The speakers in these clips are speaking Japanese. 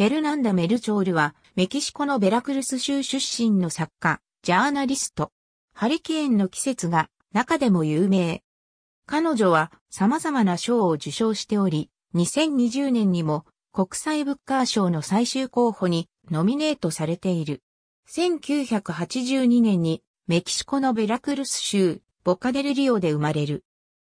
フェルナンダ・メルチョールは、メキシコのベラクルス州出身の作家、ジャーナリスト。ハリケーンの季節が中でも有名。彼女は様々な賞を受賞しており、2020年にも国際ブッカー賞の最終候補にノミネートされている。1982年にメキシコのベラクルス州ボカデルリオで生まれる。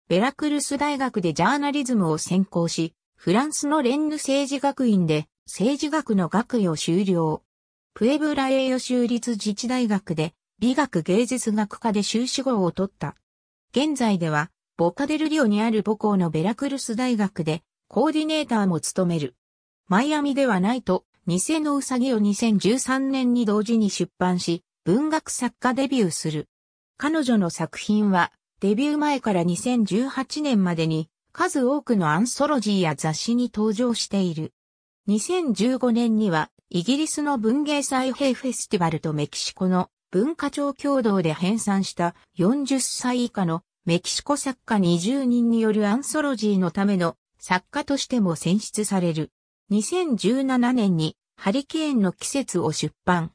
ベラクルス大学でジャーナリズムを専攻し、フランスのレンヌ政治学院で政治学の学位を修了。プエブラ栄誉州立自治大学で美学芸術学科で修士号を取った。現在ではボカデルリオにある母校のベラクルス大学でコーディネーターも務める。マイアミではないと、偽のうさぎを2013年に同時に出版し、文学作家デビューする。彼女の作品は、デビュー前から2018年までに、数多くのアンソロジーや雑誌に登場している。2015年にはイギリスの文芸祭兵フェスティバルとメキシコの文化庁共同で編纂した40歳以下のメキシコ作家20人によるアンソロジーのための作家としても選出される。2017年にハリケーンの季節を出版。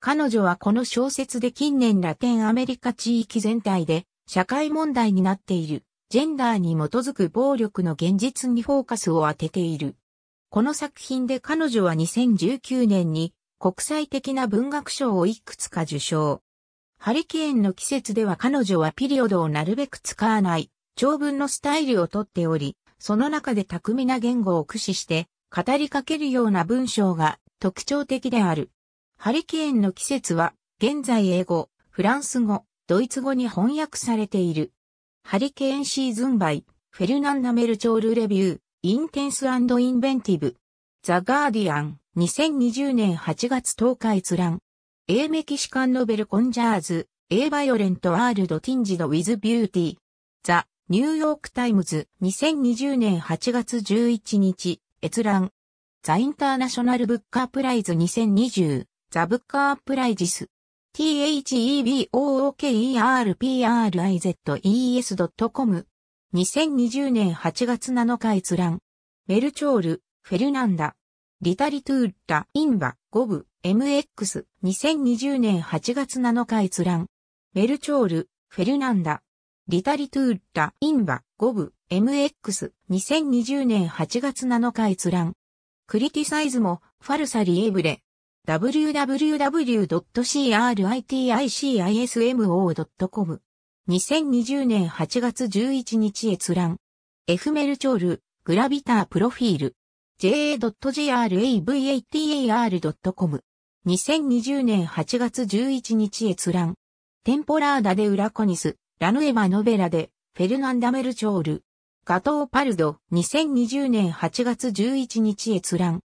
彼女はこの小説で近年ラテンアメリカ地域全体で社会問題になっているジェンダーに基づく暴力の現実にフォーカスを当てている。この作品で彼女は2019年に国際的な文学賞をいくつか受賞。ハリケーンの季節では彼女はピリオドをなるべく使わない長文のスタイルをとっており、その中で巧みな言語を駆使して語りかけるような文章が特徴的である。ハリケーンの季節は現在英語、フランス語、ドイツ語に翻訳されている。ハリケーンシーズンバイ、フェルナンダ・メルチョール・レビュー、インテンスインベンティブ。ザ・ガーディアン、2020年8月10日閲覧。A メキシカンノベルコンジャーズ、A バイオレント・アールド・ティンジド・ウィズ・ビューティー。ザ・ニューヨーク・タイムズ、2020年8月11日、閲覧。ザ・インターナショナル・ブッカー・プライズ2020、ザ・ブッカー・プライジス。thebookerpriz.es.com 2020年8月7日閲覧。メルチョール、フェルナンダ。リタリトゥーッラ、インバ、ゴブ、MX。2020年8月7日閲覧。メルチョール、フェルナンダ。リタリトゥーッラ、インバ、ゴブ、MX。2020年8月7日閲覧。クリティサイズも、ファルサリエブレ。www.criticismo.com 2020年8月11日閲覧。エフメルチョール、グラビタープロフィール。j a g r a v a t a r c o m 2020年8月11日閲覧。テンポラーダでウラコニス、ラヌエバノベラで、フェルナンダメルチョール。ガトーパルド、2020年8月11日閲覧。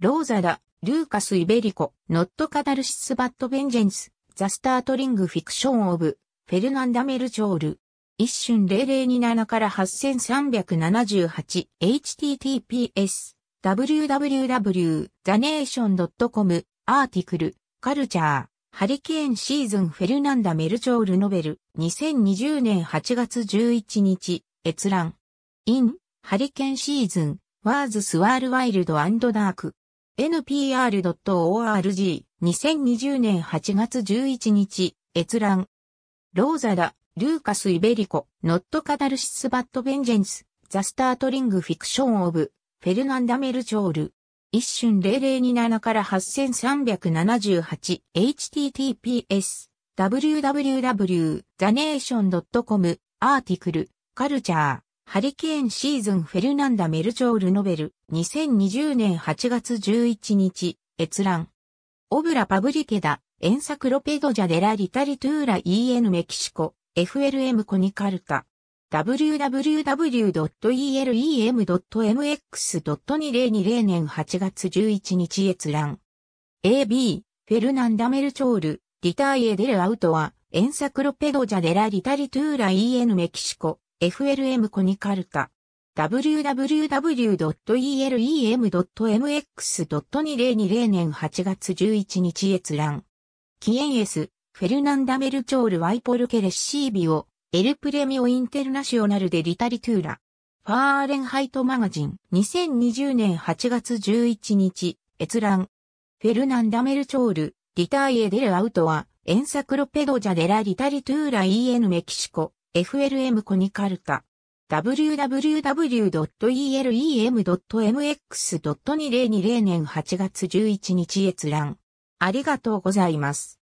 ローザダ、ルーカス・イベリコ、ノット・カタルシス・バット・ベンジェンス、ザ・スタートリング・フィクション・オブ、フェルナンダ・メルチョール。一瞬0027から 8378https www.thenation.com アーティクルカルチャーハリケーンシーズンフェルナンダ・メルチョールノベル2020年8月11日閲覧 in ハリケーンシーズンワーズスワールワイルドダーク npr.org2020 年8月11日閲覧ローザダ、ルーカス・イベリコ、ノット・カダルシス・バッド・ベンジェンス、ザ・スタートリング・フィクション・オブ、フェルナンダ・メルチョール。一瞬零零二七から八千三百七十八 h t t p s www.thenation.com アーティクルカルチャーハリケーンシーズンフェルナンダ・メルチョールノベル2020年8月11日閲覧オブラ・パブリケダエンサクロペドジャデラリタリトゥーラ EN メキシコ FLM コニカルタ www.elem.mx.2020 年8月11日閲覧 AB フェルナンダメルチョールリターエデルアウトはエンサクロペドジャデラリタリトゥーラ EN メキシコ FLM コニカルタ www.elem.mx.2020 年8月11日閲覧キエンエス、フェルナンダ・メルチョール・ワイポルケ・レッシービオ、エル・プレミオ・インテルナショナル・デ・リタリトゥーラ。ファーレンハイト・マガジン、2020年8月11日、閲覧。フェルナンダ・メルチョール、リタイエ・デル・アウトは、エンサクロペドジャ・デラ・リタリトゥーラ EN メキシコ、FLM コニカルタ。www.elem.mx.2020 年8月11日閲覧。ありがとうございます。